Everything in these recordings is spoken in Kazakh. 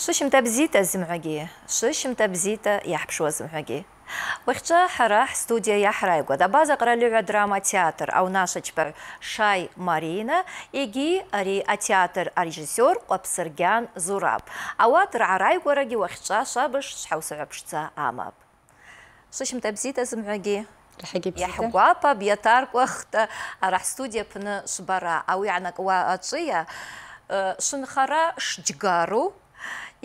ششمتا بزيتا زمعقي ششمتا بزيتا يحبشوا харах студия яхрайгу. Да база драма театр, а у Шай Марина, иги ари а театр а режиссер Опсергян Зураб. А уатр арайгу раги вахча шабыш амаб. Шишим табзита зымраги. Яхуапа арах А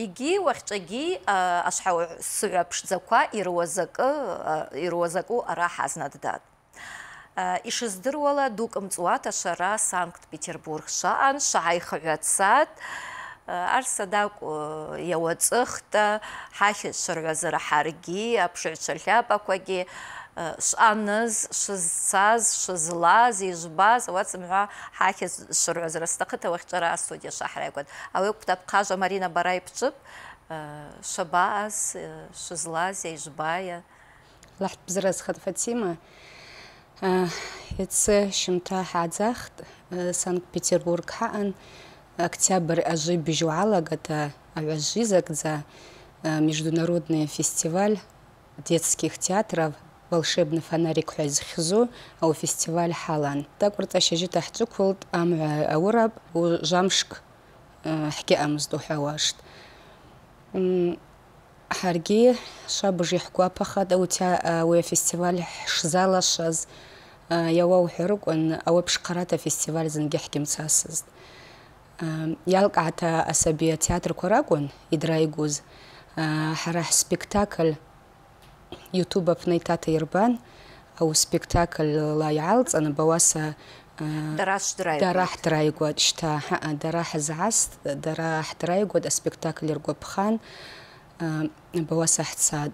Иги вахчаги, ашхау ԥшӡақәа ируазаку ара ҳазнаддат э, ишыздыруала дук мҵуата шара санкт-петербург шаъан шааихаҩацат э, арсадак яуацыхта, э, иауацӏыхта ҳахьыҽцәа харги, ҳаргьи аԥшыҩцәа хьапақәагьи شانز شزساز شزلاز يجباز واتسمعوا حاكز الشرع زر استقتها واخترع السوديا شحرة قد أو كتاب قاجة مارينا براي بتشب شباز شزلاز يجبايا لحت بزرز خد يتس شمتا международный фестиваль детских театров волшебный фонарик ҳәа зхьзу ау фестиваль ҳалан такәырт ашьыжьыта ҳҵықәылт амҩа аураб жамшк ҳгьыҟамызт уҳәауашт ҳаргьы шабыж иаҳгәаԥахат уи афестиваль ҳшзалашаз иауауҳәарыкәын э, ауаԥшхарата фестиваль зынгьы ҳгьымцасызт иалкаата э, асаби атеатрқәа ракәын идрааигоз ҳара э, спектакль يوتوبا بنيتاتا يربان او سبيكتاكل لا يعلز انا بواسا آه، دراش درايغود دراح درايغود شتا دراح زعس دراح درايغود سبيكتاكل يرقو بخان آه، بواسا حتساد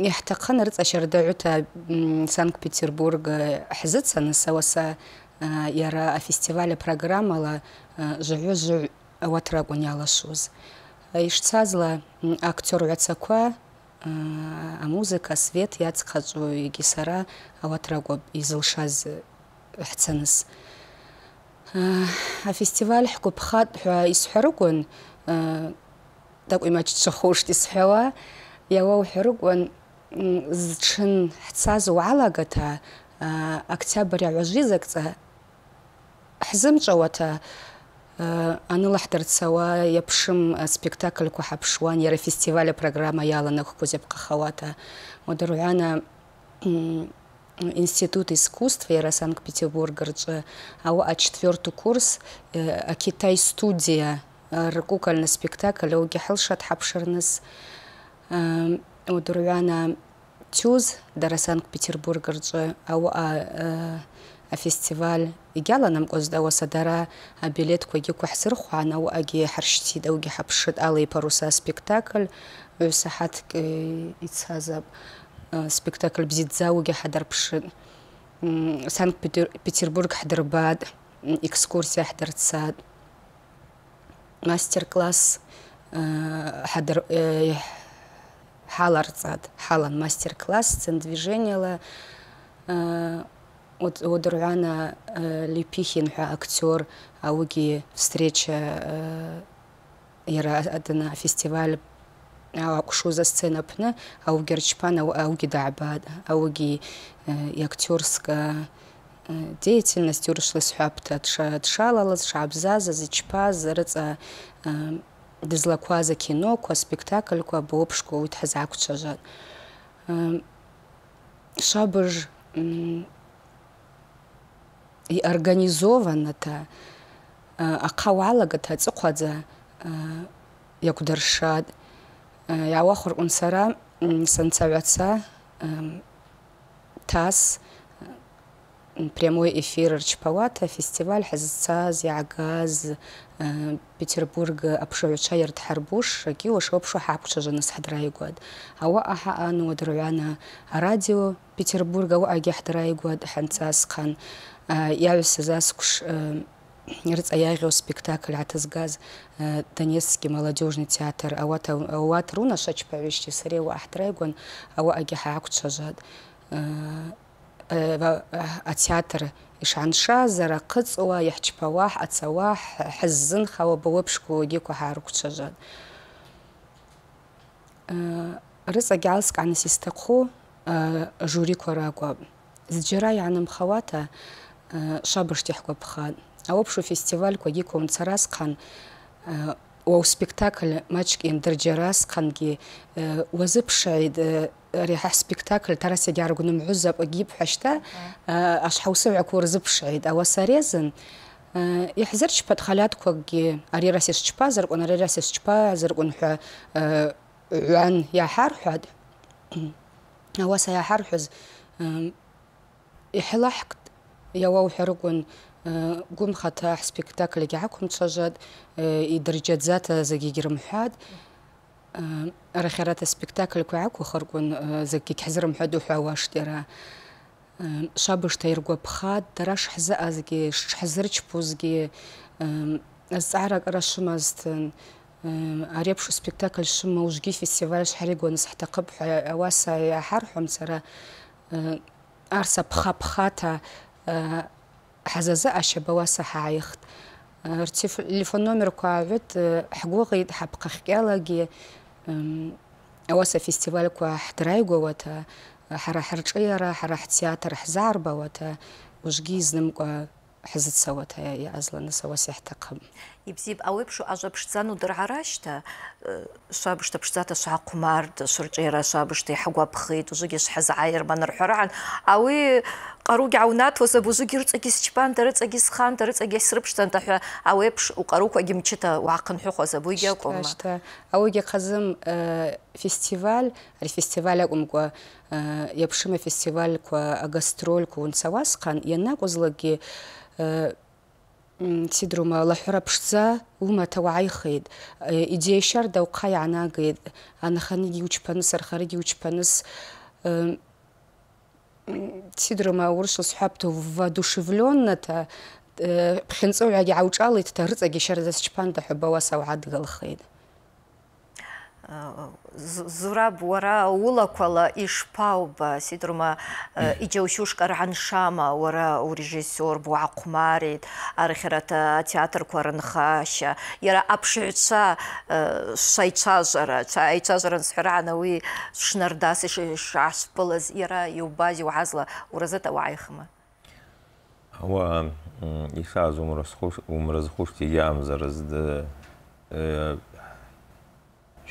يحتقن رتس أشر دعوتا آه، سانك بيتربورغ حزت سنة سواسا يرى فيستيفال برنامج لا جعو جعو واتراغون يالشوز ишцазла актёр яцква а музыка свет яцхацу иги сара аватраго изылшаз хцанс а фестиваль хкупхат хва исхрукун такимач цхошти схва яго хрукун зчин хцазу алагата октябрь ажизакца хзымчавата Э, анылахтырцауа япшым э, спектакль кухапшуан яра фестиваля программа яланах кузеп кахавата одоруяна институт искусства, яра санкт-петербург ау а четвертый курс а э, китай студия ркукальна спектакль ауги хылшат хапшырныс одоруяна тюз дара санкт-петербург ау а фестиваль Игала игьаланамҟәозт ауаса дара абилеҭқәагьы ықәаҳзырхәаан ауаагьы ҳаршьцит аугьы ҳаԥшит ала иԥаруса аспектакль ҩса ҳаҭк ицазап спектакль бзиӡа аугьы ҳадарԥшит санкт петербург ҳдырбат экскурсиа ҳдырцат мастер класс ҳаларҵат э, э, халан мастер класс сцен движениела э, ودرعانا ليبيخين حا أكتور أوجي встреча يرا أدنا فيستيفال أو за сцена пны ауги рчпан ауги дабад ауги актерская деятельность уршлыс хапта тшалалас шабзаза зичпаз рыца дызлакваза кино ква спектакль ква бобшку уит хазакчажат шабыж И э, ахъа угӏалагата ацӏыхъвадза йаквдыршатӏ э, йгӏауахвырквын э, унсара, санцагӏваца тас, прямой эфир рчпауата фестиваль хӏызцаз йгӏагаз петербург апшыгӏвчва йырдхӏарбуш акӏиуа шауапшу хӏгӏаквчважваныс хӏдрайгватӏ ауаъа радио уадыргӏвана арадио петербург ауаъагьи хӏдрайгватӏ Хан. явился за скуш э, Рыца я его спектакль «Атас газ» э, Донецкий молодежный театр. А вот у вот руна шачповещи сарел ахтрегон, а у агиха акчажад. Э, а театр ишанша зара кыцуа яхчпавах ацавах хаззын хава бавабшку гику харукчажад. Рыца гялск анасистыку жюри корагуаб. Зджирай анам хавата, Э, шабыштех квапхан. А общу фестиваль коги концерас кан о э, спектакль мачк индерджерас канги э, уазыпшайд рих спектакль тараса дяргуным гузап агиб хашта аш хаусау курзыпшайд а васарезен Ихзырч подхаляткоги арирасис чпазар, ари арирасис чпа он ха уан яхархад. Ауаса яхархуз ихлахк يوا وحرقون آه، قوم خطا آه، آه، سبيكتاكل جعكم تشجد يدرجات ذاتا زكي جرمحاد رخيرات سبيكتاكل كوعك وخرقون زكي كحزر محد وحواش ترى شابش تيرقوا بخاد تراش حزا زكي حزرش بوزكي الزعرق رشمازتن أريبش سبيكتاكل في وجي فيستيفالش حريقون سحتا قبح أواسا حرحم ترى أرسا بخا بخاتا ҳазаза ашабава саҳаихт телефон номер куавет ҳгуғит ҳапқахкалаги ауаса фестивальку ҳдрайгуавата ҳара ҳарчӏиара ҳара ҳтеатр ҳзаарбавата ужги изнымкӏва ҳзыцавата яъазланас ауаса ихтахъым ибзиб ауепшу ажва пшдзану дыргӏарашта швабышта пшдзата швгӏахъумард швырчӏира швабышта йхӏгвапхитӏ ужвыгьи швхӏызгӏайырба нархӏварагӏан ауи ҟарукгьы ааунаҭуаз абузугьы рыҵагьы счпанта рыҵагьы сханта рыҵагьы срыԥшҭанта ҳәа ауеиԥш уҟарукәагьы мчыта уаахынҳәыхуаз абуигьы акәымма ауигьы ҟазым э, фестиваль ари фестиваль акәымкәа иаԥшыма э, фестивальқәа агастрольқәа унцауа сҟан ианакәызлакгьы э, сидрума лаҳәра ԥшӡа умаҭа уааихеит идеиа шьарда уха иаанагеит анаханигьы учԥаныс архаригьы учԥаныс цидрома урсус хабту вдушевлённата э принцо я гаучалит та рцэги шерзас чпанта хубаваса уадгалхэйд зураб уара улақәала ишԥауба сидрума э, иџьаушьушкар аншама уара урежиссер буаҟәмарит арахьарата атеатрқәа рынхашьа иара э, аԥшыҩцәа шаицәажәара аицәажәара нсҳәараан ауи шнардас ишаҳшԥылаз иара иубаз иуҳазла уразыта уааихма ҳауа исааз умразхушти иамзарыз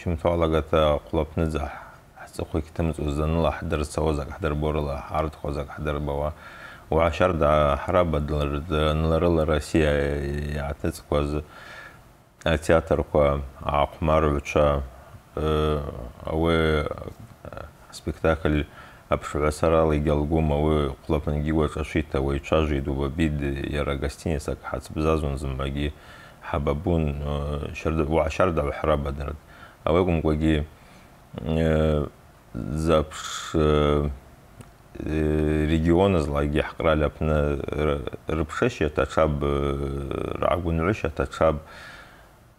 شم تعلقت قلب نزح حس أخوي كتمز أزن الله حدر سوزك حدر بورلا عرض خوزك حدر بوا وعشر دا حرب دلر دلر روسيا يعتز قوز تياتر قوا عقمار وشا أو سبكتاكل أبشر أسرى لجال قوم أو قلب نجيوش أشيتا ويتشاجي دوبا بيد يرى غستيني ساك حاس بزازون زمبagi حبابون شرد وعشر دا حرب دلر away kum kwagi запш региона злаги хкрали апна рыпшеше тачаб рагунрыше тачаб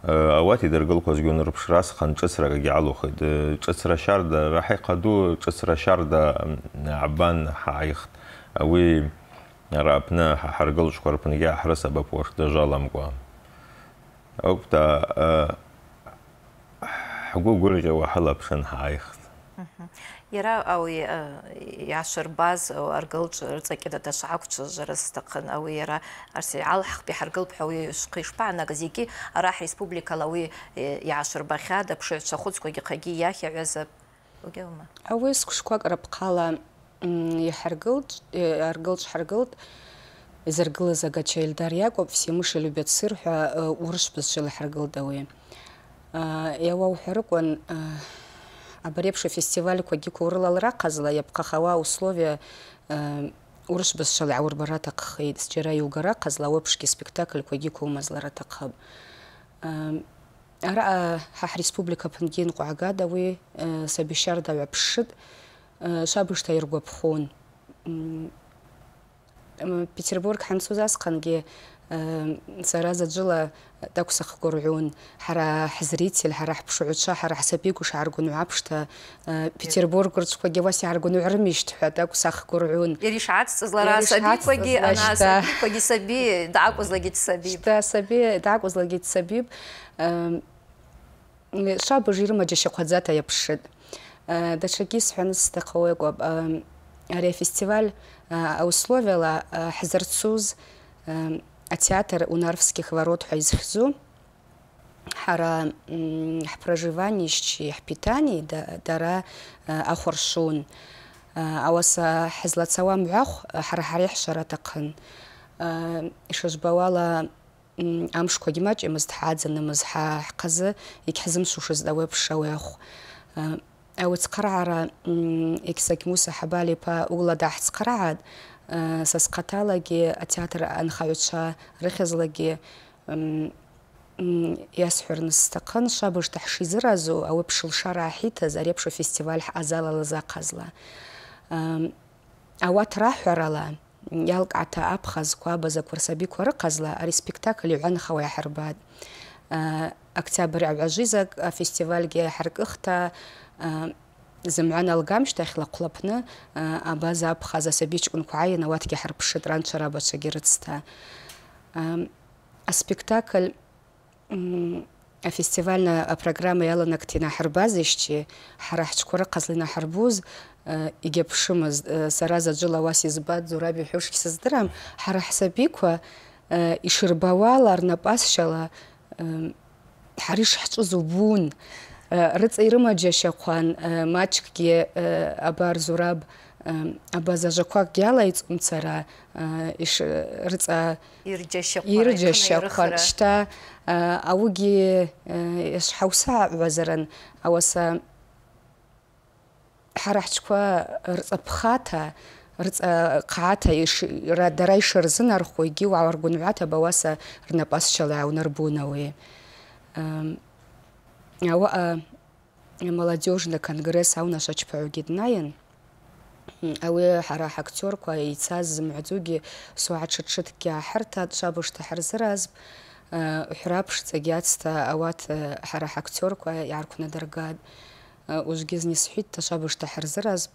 ауат идыргыл козгөн рыпшрас хан чысрага гиалухы чысра шарда рахи каду чысра шарда абан хайх ауи рапна харгыл шкорпнга ахраса бапош дажаламгва Опта ҳгәы гәырӷьауа ҳылаԥшын ҳааихт. Иара ауи йгӏашырбаз аргылчӏ рцӏакӏьата дашгӏаквчважвара ауи йара арси гӏалхӏхпи ауи швхъа йшпагӏанагаз йгьи арахь республикала ауи йгӏашырбахьа дапшыгӏвчва хвыцквагьи хъагьи йахьагӏваз ауи сквшквакӏ рапхъала йхӏыргылтӏ аргылчӏ хӏыргылтӏ агача «Все любят сыр» ҳәа урышв бызшва йлахӏыргылтӏ Эва он обрепший фестиваль коги курылалыра я епқа условия урыш бізшыл ауырбара таққиды. Счера югара қазыла обшки спектакль коги кумазлара ратакаб Ара хах республика пынген вы сабишар да вапшыд шабушта ергөпхун. Петербург хэнсузас канге сара э, заджыла дақәсахгәырҩун хара ҳзритель хара ҳԥшыҩцәа ҳара ҳсабигәыш ҳааргәныҩ аԥшҭа петербургрцәқәагьы уас иааргәныҩ рымишьт ҳәа дақәсахгәырҩун иара ишацҵаз лара асабиқәагьы анасабиқәагьы саби дааҟәызлагьы дсабиб саби э, дааҟәызлагьы дсабиб шабыж ирымаџьашьақәаӡата иаԥшит э, даҽакгьы исҳәаны сҭахауеикәаб ари фестиваль условила ҳзырцуз театр у Нарвских ворот Хайзхзу, хара проживанище, питание, да, дара э, ахоршун, э, ауаса хизлацава мюах, э, хара харих шара тақын. Ишаж бавала амшко гимач, имаз тхаадзан, имаз ха хказы, и кхизм сушиз да вэпша вэх. Ауэц қараара, иксак муса хабалипа, угла дахц қараад, Э, театр сасқаталаги атеатр анхаҩцәа рыхьызлагьы иасҳәарныс сҭахын шабышҭа ҳшизыразу ауи ԥшылшара ахӏиҭаз ари фестиваль афестиваль ҳъазалалыз ахъазла ауат раҳәарала иалкӏгӏата апхъазква курсаби рсабиква рыхъазла ари спектакль йгӏванхауа йхӏырбатӏ октябрь агӏважвизакӏ афестивальгьи хӏаркӏыхта зымгӏан алгамшьҭахьла хъвлапны абаза апхаз асабичкӏвынква гӏайын ауатгьи хӏырпшытӏ ранчва рабачвагьи рыцта аспектакль афестивальна программа иаланакӏта йнахӏырбазищчи хӏара хӏчӏвква рыхъазла йнахӏырбуз йгьапшымызтӏ сара заджвыла ауаса йызбадзу раб йхӏвуш гьсыздырам хӏара хӏсабиква йшырбауала рнапӏасщала хӏара йшхӏчӏвыз убун рыцайрыма джащакъван мачкге абар зураб абазажваква гьалайцӏумцара рыцӏа йырджьащакъван щта ауыгьи йашвхӏаусагӏгӏвазарын ауаса рыца хӏчква рцӏапхата рыцӏа хъгӏата дара йшырзынарху йгьи угӏаргвынгӏвата бауаса рнапӏасчала йгӏаунарбун ауи ауаъа амолодежный конгресс аунашва чпагӏвгьи днайын ауи хӏара хӏактерква йцаз зымгӏвадзугьи суа тшыт-тшытгьи гӏахӏырта швабыжта хӏырзыразпӏ хӏврапшцӏагьи ацта ауат хӏара хӏактерква йгӏарквнадыргатӏ ужвгьи зни схӏвитта швабыжта хӏырзыразпӏ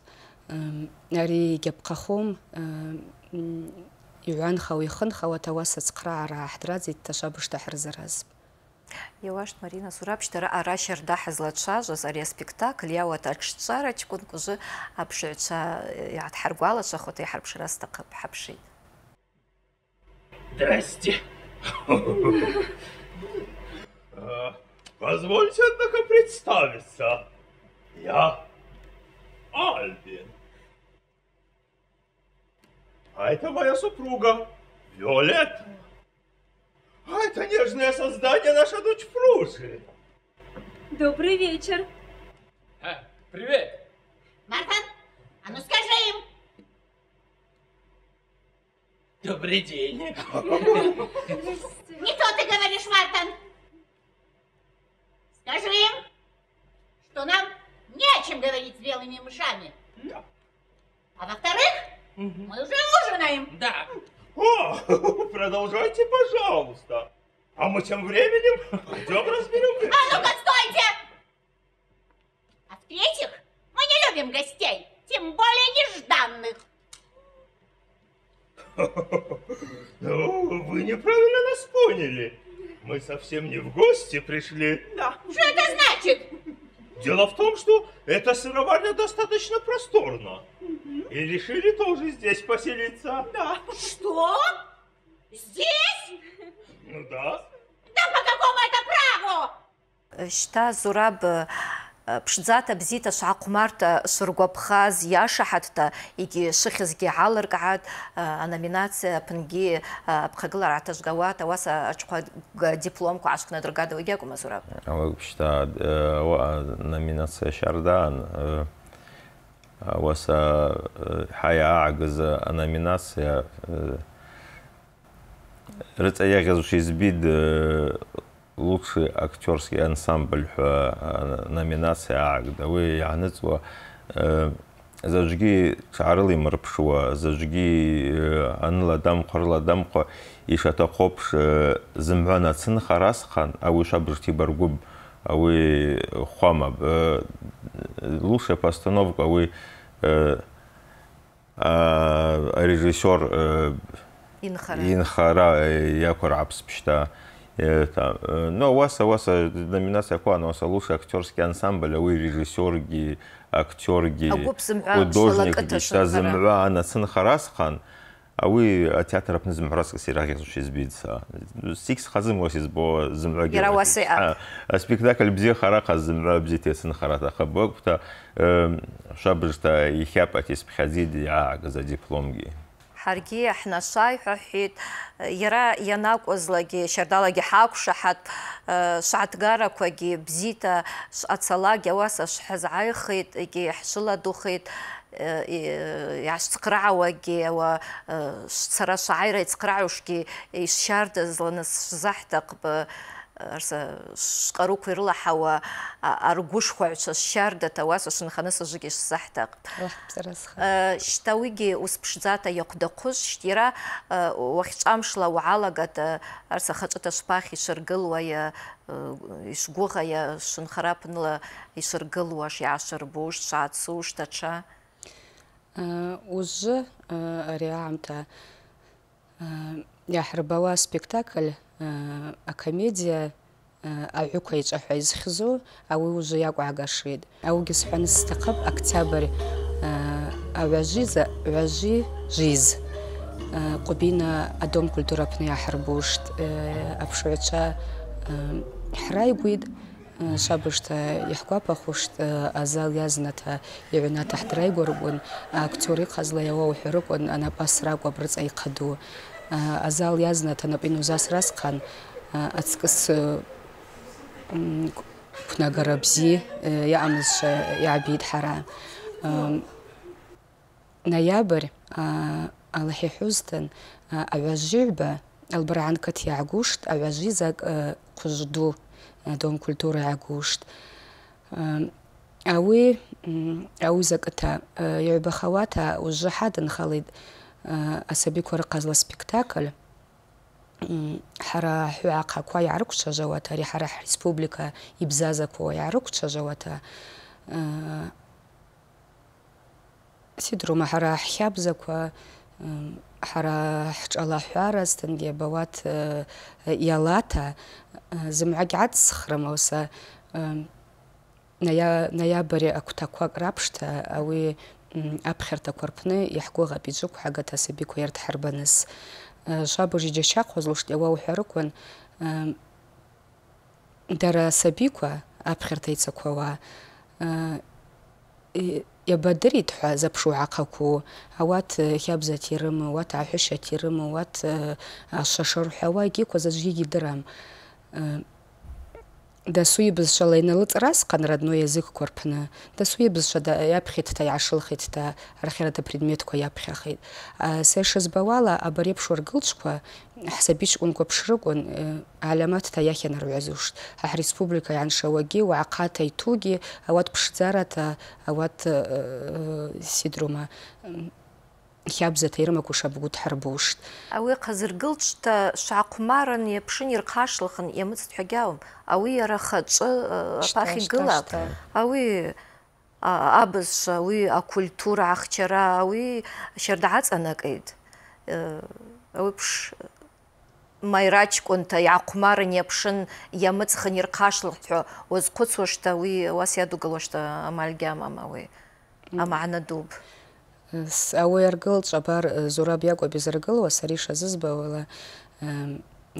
ари йгьапхъахум йгӏванхауа йхынхауата ауаса цхърагӏара гӏахӏдрадзитӏта швабыжта хӏырзыразпӏ Иоаш Марина Сурабштара арашьа рдаҳызла дшажәаз ари аспектакль иауат аҽҿарачкәынк ужы аԥшаҩцәа иааҭҳаргәалашәахоит иҳарԥшра сҭахып ҳаԥшит. Здрасте. Позвольте, однако, представиться. Я Альбин. А это моя супруга Виолетта. А это нежное создание наша дочь Фруши. Добрый вечер. А, привет. Марта, а ну скажи им. Добрый день. Не то ты говоришь, Мартон. Скажи им, что нам не о чем говорить с белыми мышами. Да. А во-вторых, мы уже ужинаем. Да. О, продолжайте, пожалуйста. А мы тем временем пойдем разберем. А ну-ка, стойте! А в-третьих, мы не любим гостей, тем более нежданных. Ну, вы неправильно нас поняли. Мы совсем не в гости пришли. Да. Что это значит? Дело в том, что эта сыроварня достаточно просторна. И решили тоже здесь поселиться. Да. Что? Здесь? Ну да. Да по какому это праву? Э, что, Зураб... Э, ԥшӡата бзита шаҟәмарҭа шыргәаԥхаз иашаҳаҭта егьи шыхьызгьы ҳалыркаҳат аноминациа аԥынгьы аԥхагылара ааҭажгауат ауаса аҽхәага дипломқәа аашкнадыргада уигьы акәым азураб э, ауаҟа номинация шьардаан э, ауаса э, аноминация рыҵа иаӷьаз лучший актерский ансамбль э, э, номинация агда вы ягнецва э, зажги чарли мрпшуа зажги анладам хорладам ко ишата хопш зимвана цин харасхан а вы шабрти баргуб а вы хама лучшая постановка вы режиссер инхара инхара якор апс это но у вас у вас номинация какая у вас лучший актерский ансамбль вы режиссер ги актер ги художник ги что земля она сын харасхан а вы театр апны земля раз если раз уж избиться сикс хазым вас избо земля ги спектакль бзе харака земля бзе те сын харата хабок то шабрышта и хяпать из приходи для за диплом ги ҳаргьы ҳнашаиҳәахьеит иара ианакәызлагьы шьардалагьы ҳақәшаҳаҭ шаҭгарақәагьы бзита шҟацалагь ауаса шҳазааихеит егьи ҳшыладухеит иаашцхраауагьы ауа сара шааира ицхраауашгьы ишшьардазланы сшзаҳҭахп шқаруква ирлаҳауа аргәышхәаҩцәа сшьарда тауаса шынханысажыгьы шсаҳҭаҟт шьҭа уигьы ус ԥшӡата иахәдахәыз шьҭира уахьҿамшла уалагат арс ахаҿыта я ишыргылуа ишгәыӷа шынхарапнла ишыргылуа яшыр шаацуш даҽа уже ари аамҭа иаҳрбауа спектакль Э, акомедиа э, аҩықәаиҿа ҳәа изхьӡу ауи ужвы йакӏвгӏагашитӏ ауыгьи схӏваны стахъыпӏ октиабрь агӏважвиза э, гӏважви жвиз Кубина адом культура апны йгӏахӏырбуштӏ апшгӏвчва хӏрайгвитӏ швабыжта йхӏгвапахуштӏ азал йазната йыгӏвната хӏдрайгварквын актер йхъазла йауа ухӏварыквын анапӏасракӏвапӏ рыцӏа Э, азал язна танап инузас расқан э, ацкыс э, кунагара бзи яамыз яабид хара ноябрь алахихузтан авяжиба кат ягушт за кужду дом культуры ягушт ауи ауи заката юбахавата уже хадын халид асаби кора казла спектакль хӏара хӏгӏахъаква йгӏарыквчважвауата ари хӏара республика йбзазаква йгӏарыквчважвауата сидрума хӏара хӏхабзаква хӏара хӏшӏалахӏваразтынгьи абауат йалата зымгӏва гьгӏацӏсхрым ауаса ноябрь аквтаквакӏ рапшта ауи аԥхьарҭақәа иаҳго аҟапиҿықә ҳагат асабиқәа иарҭҳарбаныс шабыж иџьашьахоз лыштиауа уҳәарықәан дара асабиқәа аԥхьарҭа ицақәауа иабадырит ҳәа запшугӏахъакву ауат хабзат йрыму ауат гӏахӏвышат йрыму ауат шашырхӏвауа йгьикваз аджвгьи йгьидырам და სუიბსშა ლენელწრას ხან რადნო ეზიქ ქორფნა და სუიბსშა და აფხეთ და აშლხეთ და არხერათა предметქვა აფხახეთ სეშეს ბავალა აბრიებ შორგილჩქვა ჰსაბიშ უნკოფშრუკონ ალამათ და ახენარვეზუშ ჰარესპუბლიკა ანშავაგი ვაყათა თუგი ავატ ფშძარათა ავატ სიდრომა хьабзата ирымакуша бгут хӏырбушт ауи хъазыргылчӏта швгӏахъвмарын йапшын йырхъашлыхын йамыцӏтӏ хӏвагьауам ауи йара хачӏвы апахь э, йгылапӏ ауи абызшва ауи акультура ахчара ауи щарда гӏацӏанакӏитӏ э, ауи пш майрачкӏвынта йгӏахъвмарын йапшын йамыцӏхын йырхъашлыхтӏ хӏва уазхъвыцуашта ауи ауаса йадугалуашта ауи амагӏна дуб ауи аргылтӏ шӏабар Зураб Якӏва бизыргылуа сари йшазызбауала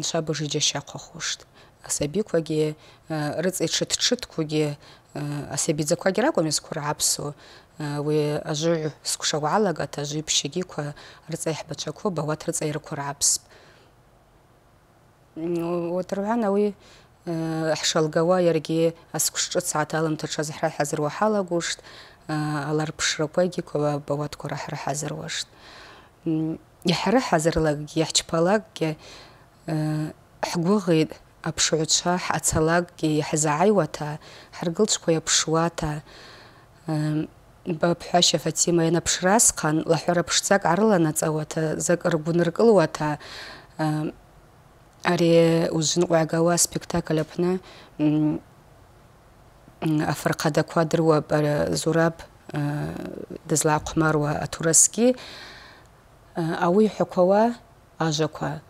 швабыж йджьащахъвахуштӏ. Асабиквагьи рыцӏа йтшыт-тшытквагьи асабидзаквагьи ракӏвым йазквыргӏапсу. Ауи ажвыгӏв сквшауа гӏалагата ажви пщагьиква рыцӏа йхӏбачваквы бауат рыцӏа йрыквыргӏапспӏ. Ауат ргӏван ауи э, хӏшалгауа йаргьи асквш Э, алар пшропа гикова бават кора хра хазир вашт яхра хазирлаг яхчпалаг ге э, хгугид апшуча хацалаг ге хазайвата хргылчко япшвата э, бапхаша фатима яна пшрасқан лахра пшцак арлана цавата закр гунрклвата ари узин уагава спектакль апна африкада квадр уа бара зураб дызла ақұмар уа атураски ауи хуква уа ажаква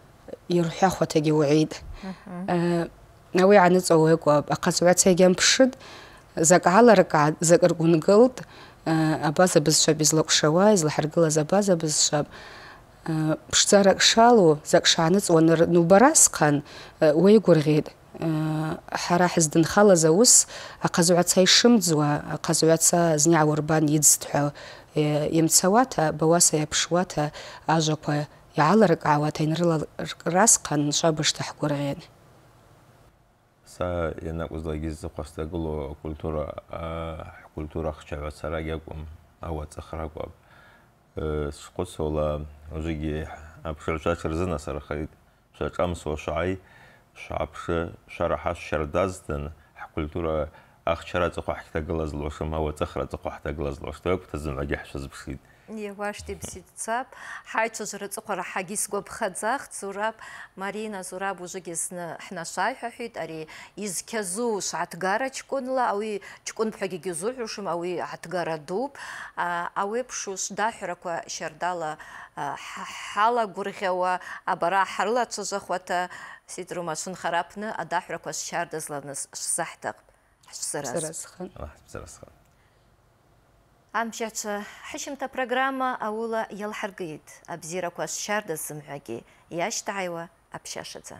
ирхуяхва теги уаид ауи аныцо уэгуа ақаз уа тегем пшид зак алар гад зак аргун гылд абаза бізша бізла ұқшауа изла харгыла забаза бізша шалу зак шаныц уанар нубарасқан уэй гургид ҳара ҳаздынхалаз аус ақазуаца ишымӡуа ақазуаца зниаурбан иӡтҳәа имцауата э, бауаса иаԥшуата ажәақәа иаалыркаауата инрыларкрасқан шабышта ҳгәырӷьан са ианакәызлак изыхәасҭагыло акультура ҳкультура хчаҳәацараг иакәым ауаҵыхракәаб э, схәыцала ужәыгьи аԥшыҳәҿач рзынасырхеит шәаҿамсуа шәааи шапше шарахас шардаздан культура ахчара цохахта глазлоша мава цохра цохахта глазлоша тоек тазна гяхшаз бхид Иевашти бсидцап, ҳаиҿажра аҵыхәара ҳагьисгәаԥхаӡахт Зураб, Марина Зураб уажәыгьы зны ҳнашаиҳәахьеит, ари изқьазуу шҳаҭгара ҷкәынла, ауи ҷкәынԥҳәагьы гьузуҳәушым, ауи ҳаҭгара дууп, ауеиԥш ушдаҳәрақәа шьардала ҳалагәырӷьауа, абара ҳрылацәажәахуата, Сидрума шынхарапны адаҳәрақәа шьарда зланыс шзаҳҭахп. Ҳшзаразхан. Ҳшзаразхан. Амчачы, хышымта программа аула ялхаргыйд, абзираква шардыз зымгәаги, яштайва апшашыдза.